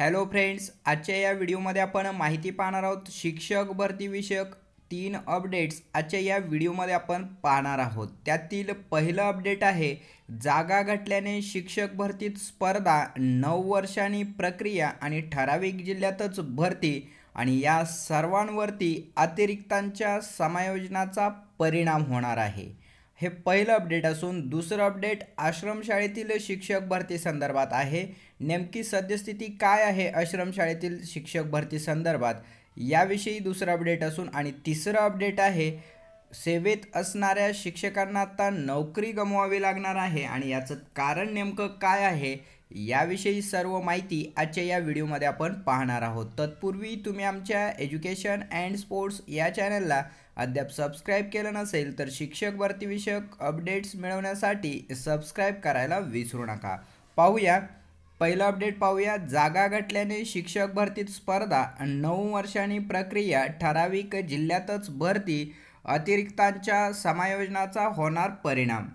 hello friends आजच्या या व्हिडिओमध्ये आपण माहिती पाहणार आहोत शिक्षक भरतीविषयक तीन अपडेट्स आजच्या या व्हिडिओमध्ये आपण पाहणार आहोत त्यातील पहिलं अपडेट आहे जागा घटल्याने शिक्षक भरतीत स्पर्धा नऊ वर्षांनी प्रक्रिया आणि ठराविक जिल्ह्यातच भरती आणि या सर्वांवरती अतिरिक्तांच्या समायोजनाचा परिणाम होणार आहे हे पहिलं अपडेट असून दुसरं अपडेट आश्रमशाळेतील शिक्षक भरती संदर्भात आहे नेमकी सद्यस्थिती काय आहे आश्रमशाळेतील शिक्षक भरती संदर्भात याविषयी दुसरं अपडेट असून आणि तिसरं अपडेट आहे सेवेत असणाऱ्या शिक्षकांना आता नोकरी गमवावी लागणार आहे आणि याचं कारण नेमकं काय आहे याविषयी सर्व माहिती आजच्या या व्हिडिओमध्ये आपण पाहणार आहोत तत्पूर्वी तुम्ही आमच्या एज्युकेशन अँड स्पोर्ट्स या चॅनलला अद्याप सबस्क्राईब केलं नसेल तर शिक्षक भरतीविषयक अपडेट्स मिळवण्यासाठी सबस्क्राईब करायला विसरू नका पाहूया पहिलं अपडेट पाहूया जागा घटल्याने शिक्षक भरतीत स्पर्धा नऊ वर्षांनी प्रक्रिया ठराविक जिल्ह्यातच भरती अतिरिक्तांच्या समायोजनाचा होणार परिणाम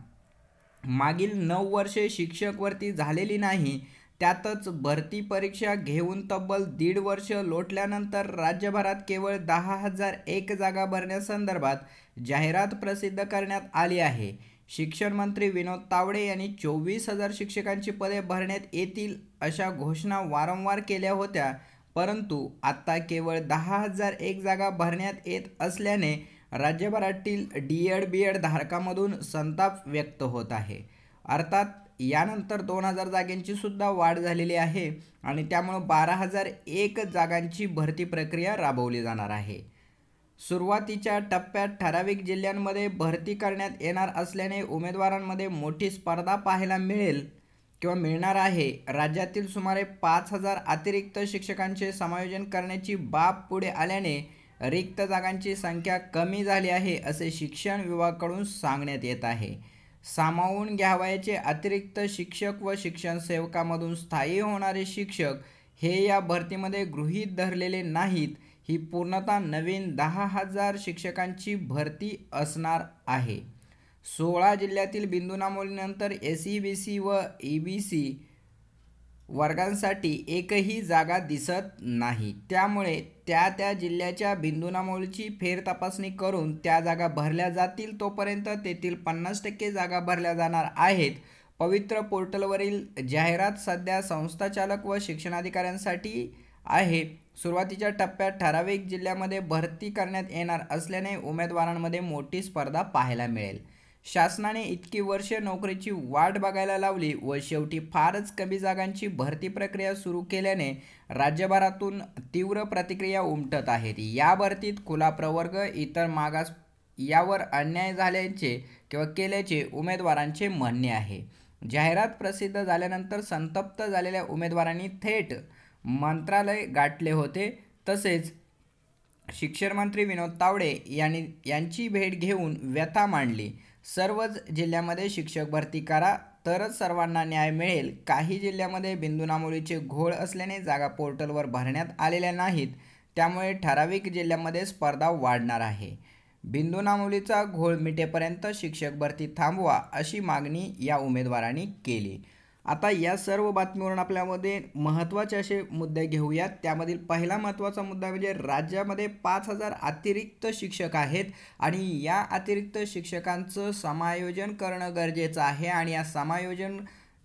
मागील नऊ वर्षे शिक्षक झालेली नाही त्यातच भरती परीक्षा घेऊन तब्बल दीड वर्ष लोटल्यानंतर राज्यभरात केवळ दहा हजार एक जागा भरण्यासंदर्भात जाहिरात प्रसिद्ध करण्यात आली आहे शिक्षण मंत्री विनोद तावडे यांनी चोवीस हजार शिक्षकांची पदे भरण्यात येतील अशा घोषणा वारंवार केल्या होत्या परंतु आत्ता केवळ दहा हजार एक जागा भरण्यात येत असल्याने राज्यभरातील डी एड बी एड धारकामधून संताप व्यक्त होत आहे अर्थात यानंतर दोन हजार जागांची सुद्धा वाढ झालेली आहे आणि त्यामुळं बारा हजार एक जागांची भरती प्रक्रिया राबवली जाणार आहे सुरुवातीच्या टप्प्यात ठराविक जिल्ह्यांमध्ये भरती करण्यात येणार असल्याने उमेदवारांमध्ये मोठी स्पर्धा पाहायला मिळेल किंवा मिळणार आहे राज्यातील सुमारे पाच हजार अतिरिक्त शिक्षकांचे समायोजन करण्याची बाब पुढे आल्याने रिक्त जागांची संख्या कमी झाली आहे असे शिक्षण विभागाकडून सांगण्यात येत आहे सामावून घ्यावयाचे अतिरिक्त शिक्षक व शिक्षण सेवकामधून स्थायी होणारे शिक्षक हे या भरतीमध्ये गृहीत धरलेले नाहीत ही पूर्णतः नवीन दहा हजार शिक्षकांची भरती असणार आहे सोळा जिल्ह्यातील बिंदू एस ई बी सी व ई बी सी वर्गांसाठी एकही जागा दिसत नाही त्यामुळे त्या त्या जिल्ह्याच्या बिंदूनामोलची फेरतपासणी करून त्या जागा भरल्या जातील तोपर्यंत तेथील पन्नास टक्के जागा भरल्या जाणार आहेत पवित्र पोर्टलवरील जाहिरात सध्या संस्थाचालक व शिक्षणाधिकाऱ्यांसाठी आहे सुरुवातीच्या टप्प्यात ठराविक जिल्ह्यामध्ये भरती करण्यात येणार असल्याने उमेदवारांमध्ये मोठी स्पर्धा पाहायला मिळेल शासनाने इतकी वर्ष नोकरीची वाट बघायला लावली व शेवटी फारच कमी जागांची भरती प्रक्रिया सुरू केल्याने राज्यभरातून तीव्र प्रतिक्रिया उमटत आहेत या भरतीत खुला प्रवर्ग इतर मागास यावर अन्याय झाल्याचे किंवा केल्याचे उमेदवारांचे म्हणणे आहे जाहिरात प्रसिद्ध झाल्यानंतर संतप्त झालेल्या उमेदवारांनी थेट मंत्रालय गाठले होते तसेच मंत्री विनोद तावडे यांनी यांची भेट घेऊन व्यथा मांडली सर्वच जिल्ह्यामध्ये शिक्षक भरती करा तरच सर्वांना न्याय मिळेल काही जिल्ह्यामध्ये बिंदुनामुलीचे घोळ असल्याने जागा पोर्टलवर भरण्यात आलेल्या नाहीत त्यामुळे ठराविक जिल्ह्यामध्ये स्पर्धा वाढणार आहे बिंदुनामोलीचा घोळ मिटेपर्यंत शिक्षक भरती थांबवा अशी मागणी या उमेदवारांनी केली आता या सर्व बातमीवरून आपल्यामध्ये महत्त्वाचे असे मुद्दे घेऊयात त्यामधील पहिला महत्त्वाचा मुद्दा म्हणजे राज्यामध्ये पाच हजार अतिरिक्त शिक्षक आहेत आणि या अतिरिक्त शिक्षकांचं समायोजन करणं गरजेचं आहे आणि या समायोजन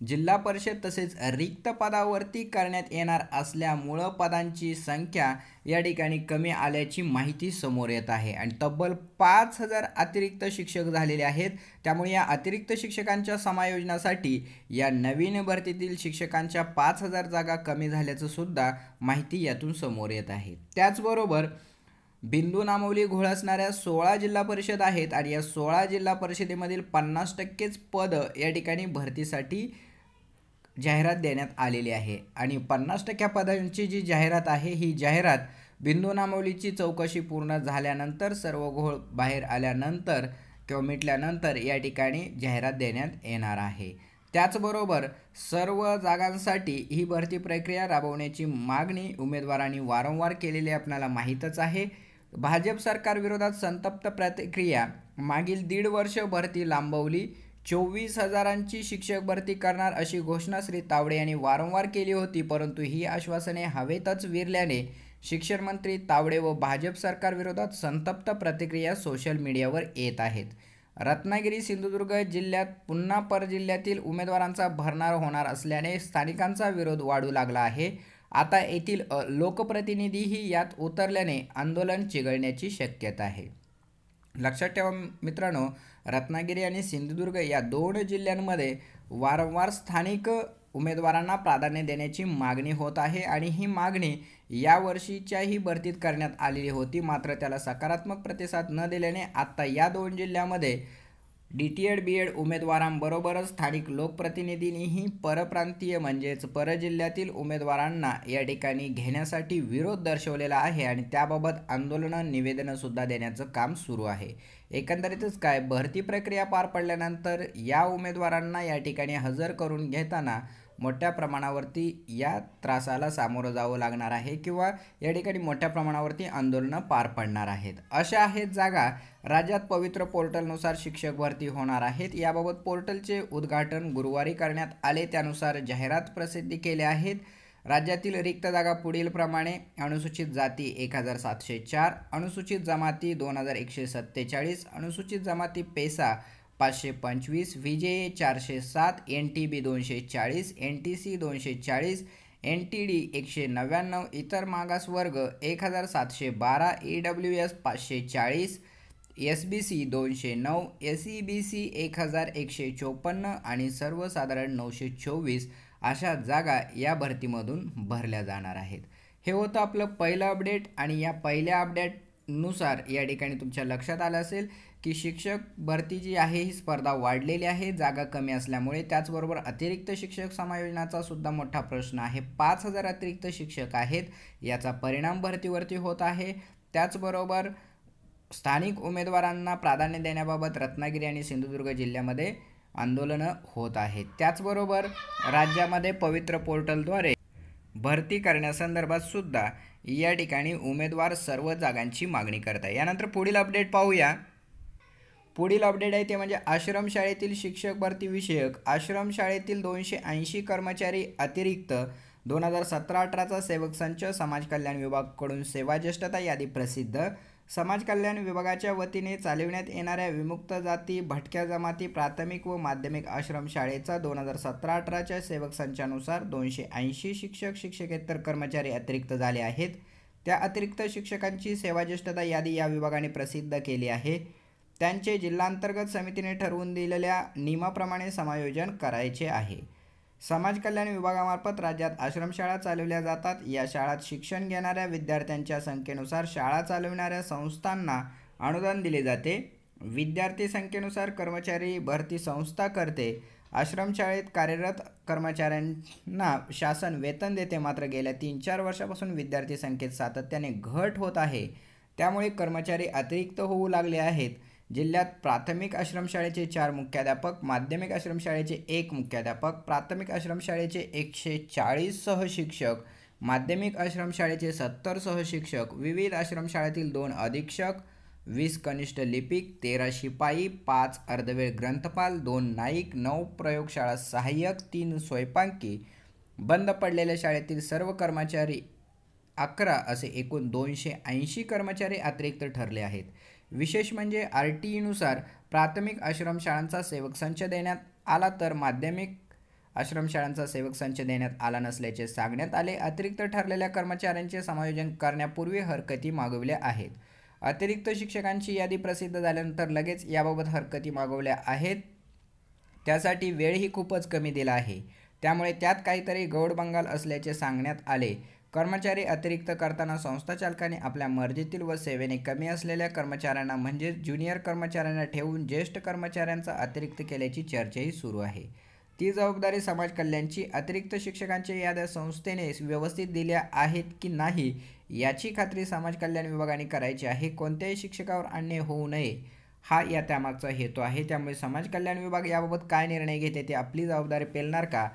जिल्हा परिषद तसेच रिक्त पदावरती करण्यात येणार असल्यामुळं पदांची संख्या या ठिकाणी कमी आल्याची माहिती समोर येत आहे आणि तब्बल पाच हजार अतिरिक्त शिक्षक झालेले आहेत त्यामुळे या अतिरिक्त शिक्षकांच्या समायोजनासाठी या नवीन भरतीतील शिक्षकांच्या पाच हजार जागा कमी झाल्याचं सुद्धा माहिती यातून समोर येत आहे त्याचबरोबर बिंदू नामवली घोळ असणाऱ्या सोळा जिल्हा परिषद आहेत आणि या सोळा जिल्हा परिषदेमधील पन्नास टक्केच पदं या ठिकाणी भरतीसाठी जाहिरात देण्यात आलेली आहे आणि पन्नास टक्क्या पदांची जी जाहिरात आहे ही जाहिरात बिंदू नामवलीची चौकशी पूर्ण झाल्यानंतर सर्व घोळ बाहेर आल्यानंतर किंवा मिटल्यानंतर या ठिकाणी जाहिरात देण्यात येणार आहे त्याचबरोबर सर्व जागांसाठी ही भरती प्रक्रिया राबवण्याची मागणी उमेदवारांनी वारंवार केलेली आपल्याला माहीतच आहे भाजप सरकारविरोधात संतप्त प्रतिक्रिया मागील दीड वर्ष भरती लांबवली चोवीस हजारांची शिक्षक भरती करणार अशी घोषणा श्री तावडे यांनी वारंवार केली होती परंतु ही आश्वासने हवेतच विरल्याने शिक्षण मंत्री तावडे व भाजप सरकारविरोधात संतप्त प्रतिक्रिया सोशल मीडियावर येत आहेत रत्नागिरी सिंधुदुर्ग जिल्ह्यात पुन्हा परजिल्ह्यातील उमेदवारांचा भरणार होणार असल्याने स्थानिकांचा विरोध वाढू लागला आहे आता येथील लोकप्रतिनिधीही यात उतरल्याने आंदोलन चिघळण्याची शक्यता आहे लक्षात ठेवा मित्रांनो रत्नागिरी आणि सिंधुदुर्ग या दोन जिल्ह्यांमध्ये वारंवार स्थानिक उमेदवारांना प्राधान्य देण्याची मागणी होत आहे आणि ही मागणी यावर्षीच्याही भरतीत करण्यात आलेली होती मात्र त्याला सकारात्मक प्रतिसाद न दिल्याने आत्ता या दोन जिल्ह्यामध्ये D T Ed B Ed उमेदवारांबरोबरच स्थानिक लोकप्रतिनिधींनीही परप्रांतीय म्हणजेच परजिल्ह्यातील उमेदवारांना या ठिकाणी घेण्यासाठी विरोध दर्शवलेला आहे आणि त्याबाबत आंदोलनं निवेदनंसुद्धा देण्याचं काम सुरू आहे एकंदरीतच काय भरती प्रक्रिया पार पडल्यानंतर या उमेदवारांना या ठिकाणी हजर करून घेताना मोठ्या प्रमाणावरती या त्रासाला सामोरं जावं लागणार आहे किंवा या ठिकाणी मोठ्या प्रमाणावरती आंदोलनं पार पडणार आहेत अशा आहेत जागा राज्यात पवित्र पोर्टलनुसार शिक्षक भरती होणार आहेत याबाबत पोर्टलचे उद्घाटन गुरुवारी करण्यात आले त्यानुसार जाहिरात प्रसिद्धी केल्या आहेत राज्यातील रिक्त जागा पुढीलप्रमाणे अनुसूचित जाती एक हजार सातशे चार अनुसूचित जमाती दोन हजार एकशे सत्तेचाळीस अनुसूचित जमाती पेसा पाचशे पंचवीस विजे चारशे सात एन टी बी दोनशे चाळीस एन टी सी दोनशे चाळीस एन टी डी एकशे नव्याण्णव इतर मागासवर्ग एक हजार सातशे बारा ई डब्ल्यू एस पाचशे चाळीस एस बी सी दोनशे नऊ एस ई बी सी एक हजार एकशे चोपन्न आणि सर्वसाधारण नऊशे चोवीस अशा जागा या भरतीमधून भरल्या जाणार आहेत हे होतं आपलं पहिलं अपडेट आणि या पहिल्या अपडेटनुसार या ठिकाणी तुमच्या लक्षात आलं असेल की शिक्षक भरती जी आहे ही स्पर्धा वाढलेली आहे जागा कमी असल्यामुळे त्याचबरोबर अतिरिक्त शिक्षक समायोजनाचा सुद्धा मोठा प्रश्न आहे पाच हजार अतिरिक्त शिक्षक आहेत याचा परिणाम भरतीवरती होत आहे त्याचबरोबर स्थानिक उमेदवारांना प्राधान्य देण्याबाबत रत्नागिरी आणि सिंधुदुर्ग जिल्ह्यामध्ये आंदोलनं होत आहेत त्याचबरोबर राज्यामध्ये पवित्र पोर्टलद्वारे भरती करण्यासंदर्भात सुद्धा या ठिकाणी उमेदवार सर्व जागांची मागणी करत आहे यानंतर पुढील अपडेट पाहूया पुढील अपडेट आहे ते म्हणजे आश्रमशाळेतील शिक्षक भरती विषयक आश्रमशाळेतील दोनशे ऐंशी कर्मचारी अतिरिक्त दोन हजार सतरा अठराचा सेवक संच समाज कल्याण विभागाकडून सेवाज्येष्ठता यादी प्रसिद्ध समाज कल्याण विभागाच्या वतीने चालविण्यात येणाऱ्या विमुक्त जाती भटक्या जमाती प्राथमिक व माध्यमिक आश्रमशाळेचा दोन हजार सतरा अठराच्या सेवक संचानुसार दोनशे ऐंशी शिक्षक शिक्षकेतर कर्मचारी अतिरिक्त झाले आहेत त्या अतिरिक्त शिक्षकांची सेवाज्येष्ठता यादी या विभागाने प्रसिद्ध केली आहे त्यांचे जिल्हांतर्गत समितीने ठरवून दिलेल्या नियमाप्रमाणे समायोजन करायचे आहे समाज कल्याण विभागामार्फत राज्यात आश्रमशाळा चालवल्या जातात या शाळात शिक्षण घेणाऱ्या विद्यार्थ्यांच्या संख्येनुसार शाळा चालविणाऱ्या संस्थांना अनुदान दिले जाते विद्यार्थी संख्येनुसार कर्मचारी भरती संस्था करते आश्रमशाळेत कार्यरत कर्मचाऱ्यांना शासन वेतन देते मात्र गेल्या तीन चार वर्षापासून विद्यार्थी संख्येत सातत्याने घट होत आहे त्यामुळे कर्मचारी अतिरिक्त होऊ लागले आहेत जिल्ह्यात प्राथमिक आश्रमशाळेचे चार मुख्याध्यापक माध्यमिक आश्रमशाळेचे एक मुख्याध्यापक प्राथमिक आश्रमशाळेचे एकशे चाळीस सहशिक्षक माध्यमिक आश्रमशाळेचे सत्तर सहशिक्षक विविध आश्रमशाळेतील दोन अधीक्षक वीस कनिष्ठ लिपिक तेरा शिपाई पाच अर्धवेळ ग्रंथपाल दोन नाईक नऊ प्रयोगशाळा सहाय्यक तीन स्वयंपाकी बंद पडलेल्या शाळेतील सर्व कर्मचारी अकरा असे एकूण दोनशे ऐंशी कर्मचारी अतिरिक्त ठरले आहेत विशेष म्हणजे आर टी ईनुसार प्राथमिक आश्रमशाळांचा सेवक संच देण्यात आला तर माध्यमिक आश्रमशाळांचा सेवक संच देण्यात आला नसल्याचे सांगण्यात आले अतिरिक्त ठरलेल्या कर्मचाऱ्यांचे समायोजन करण्यापूर्वी हरकती मागवल्या आहेत अतिरिक्त शिक्षकांची यादी प्रसिद्ध झाल्यानंतर लगेच याबाबत हरकती मागवल्या आहेत त्यासाठी वेळही खूपच कमी दिला आहे त्यामुळे त्यात काहीतरी गौड बंगाल असल्याचे सांगण्यात आले कर्मचारी अतिरिक्त करताना संस्था चालकाने आपल्या मर्जीतील व सेवेने कमी असलेल्या कर्मचाऱ्यांना म्हणजेच ज्युनियर कर्मचाऱ्यांना ठेवून ज्येष्ठ कर्मचाऱ्यांचा अतिरिक्त केल्याची चर्चाही सुरू आहे ती जबाबदारी समाज कल्याणची अतिरिक्त शिक्षकांच्या याद्या संस्थेने व्यवस्थित दिल्या आहेत की नाही याची खात्री समाज कल्याण विभागाने करायची आहे कोणत्याही शिक्षकावर अन्याय होऊ नये हा या त्यामागचा हेतू आहे त्यामुळे समाज कल्याण विभाग याबाबत काय निर्णय घेते ते आपली जबाबदारी पेलणार का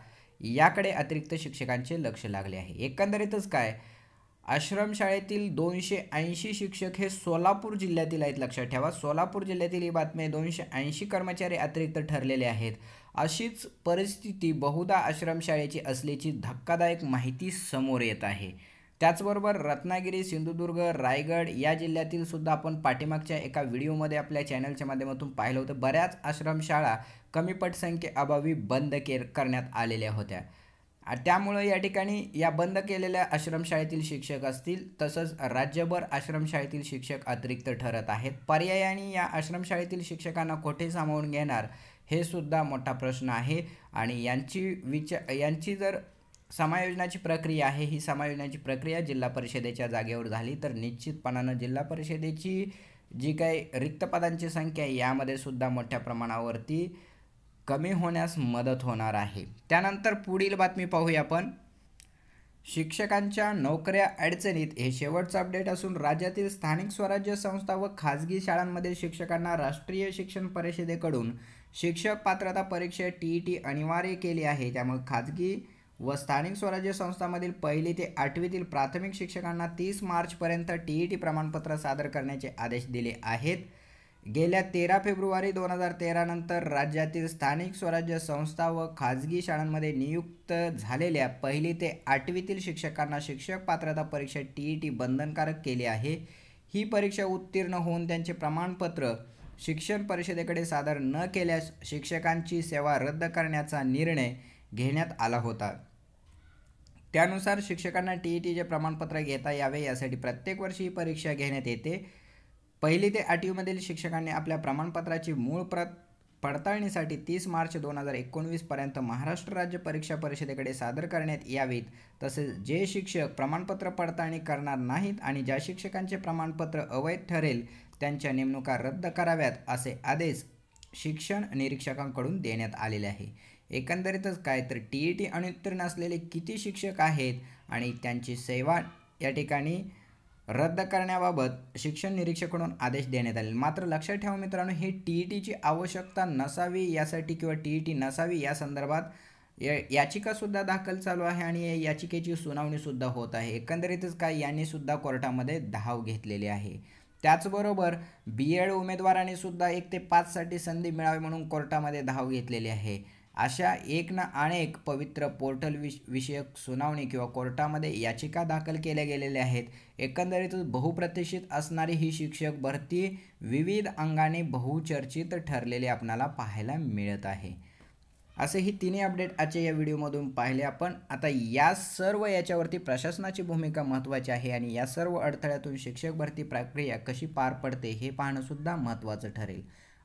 याकडे अतिरिक्त शिक्षकांचे लक्ष लागले आहे एकंदरीतच काय आश्रमशाळेतील दोनशे ऐंशी शिक्षक हे सोलापूर जिल्ह्यातील आहेत लक्षात ठेवा सोलापूर जिल्ह्यातील ही बातमी आहे दोनशे ऐंशी कर्मचारी अतिरिक्त ठरलेले आहेत अशीच परिस्थिती बहुधा आश्रमशाळेची असल्याची धक्कादायक माहिती समोर येत आहे त्याचबरोबर रत्नागिरी सिंधुदुर्ग रायगड या जिल्ह्यातील सुद्धा आपण पाठीमागच्या एका व्हिडिओमध्ये आपल्या चॅनलच्या माध्यमातून पाहिलं होतं बऱ्याच आश्रमशाळा कमी अभावी बंद के करण्यात आलेल्या होत्या त्यामुळं या ठिकाणी या बंद केलेल्या आश्रमशाळेतील शिक्षक असतील तसंच राज्यभर आश्रमशाळेतील शिक्षक अतिरिक्त ठरत आहेत पर्यायाने या आश्रमशाळेतील शिक्षकांना कोठे सामावून घेणार हे सुद्धा मोठा प्रश्न आहे आणि यांची विचार यांची जर समायोजनाची प्रक्रिया आहे ही समायोजनाची प्रक्रिया जिल्हा परिषदेच्या जागेवर झाली तर निश्चितपणानं जिल्हा परिषदेची जी काही रिक्त पदांची संख्या आहे यामध्ये सुद्धा मोठ्या प्रमाणावरती कमी होण्यास मदत होणार आहे त्यानंतर पुढील बातमी पाहूया आपण शिक्षकांच्या नोकऱ्या अडचणीत हे शेवटचं अपडेट असून राज्यातील स्थानिक स्वराज्य संस्था व खाजगी शाळांमध्ये शिक्षकांना राष्ट्रीय शिक्षण परिषदेकडून शिक्षक पात्रता परीक्षा टी ई टी अनिवार्य केली आहे त्यामुळे खाजगी व स्थानिक स्वराज्य संस्थांमधील पहिली ते आठवीतील प्राथमिक शिक्षकांना तीस मार्चपर्यंत टी ई टी प्रमाणपत्र सादर करण्याचे आदेश दिले आहेत गेल्या तेरा फेब्रुवारी दोन हजार तेरानंतर राज्यातील स्थानिक स्वराज्य संस्था व खाजगी शाळांमध्ये नियुक्त झालेल्या पहिली ते आठवीतील शिक्षकांना शिक्षक पात्रता परीक्षा टी ई टी बंधनकारक केली आहे ही परीक्षा उत्तीर्ण होऊन त्यांचे प्रमाणपत्र शिक्षण परिषदेकडे सादर न केल्यास शिक्षकांची सेवा रद्द करण्याचा निर्णय घेण्यात आला होता त्यानुसार शिक्षकांना टी ई e टीचे प्रमाणपत्र घेता यावे यासाठी प्रत्येक वर्षी ही परीक्षा घेण्यात येते पहिली ते यूमधील शिक्षकांनी आपल्या प्रमाणपत्राची मूळ प्रत पडताळणीसाठी तीस मार्च दोन हजार एकोणवीसपर्यंत महाराष्ट्र राज्य परीक्षा परिषदेकडे सादर करण्यात यावेत तसेच जे शिक्षक प्रमाणपत्र पडताळणी करणार नाहीत आणि ज्या शिक्षकांचे प्रमाणपत्र अवैध ठरेल त्यांच्या नेमणुका रद्द कराव्यात असे आदेश शिक्षण निरीक्षकांकडून देण्यात आलेले आहे एकंदरीतच काय तर टी ई टी अनुत्तीर्ण असलेले किती शिक्षक आहेत आणि त्यांची सेवा या ठिकाणी रद्द करण्याबाबत शिक्षण निरीक्षकडून आदेश देण्यात आले मात्र लक्षात ठेवा मित्रांनो ही टी ई टीची आवश्यकता नसावी यासाठी किंवा टी ई टी नसावी या संदर्भात या याचिकासुद्धा दाखल चालू आहे आणि या याचिकेची सुनावणीसुद्धा होत आहे एकंदरीतच काय यांनीसुद्धा कोर्टामध्ये धाव घेतलेली आहे त्याचबरोबर बी एड सुद्धा एक ते पाचसाठी संधी मिळावी म्हणून कोर्टामध्ये धाव घेतलेली आहे अशा एक ना अनेक पवित्र पोर्टल विष विषयक सुनावणी किंवा कोर्टामध्ये याचिका दाखल केल्या गेलेल्या आहेत एकंदरीतच बहुप्रतिष्ठित असणारी ही शिक्षक भरती विविध अंगाने बहुचर्चित ठरलेली आपणाला पाहायला मिळत आहे असे ही तिन्ही अपडेट आजच्या या व्हिडिओमधून पाहिले आपण आता या सर्व याच्यावरती प्रशासनाची भूमिका महत्त्वाची आहे आणि या सर्व अडथळ्यातून शिक्षक भरती प्रक्रिया कशी पार पडते हे पाहणंसुद्धा महत्त्वाचं ठरेल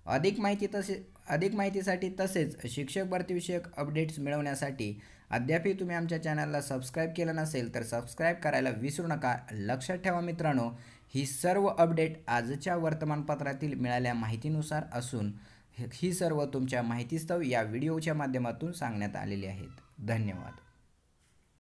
अधिक माहिती तसे अधिक माहितीसाठी तसेच शिक्षक भरतीविषयक अपडेट्स मिळवण्यासाठी अद्यापही तुम्ही आमच्या चॅनलला सबस्क्राईब केलं नसेल तर सबस्क्राईब करायला विसरू नका लक्षात ठेवा मित्रांनो ही सर्व अपडेट आजच्या वर्तमानपत्रातील मिळाल्या माहितीनुसार असून ही सर्व तुमच्या माहितीस्तव या व्हिडिओच्या माध्यमातून सांगण्यात आलेली आहेत धन्यवाद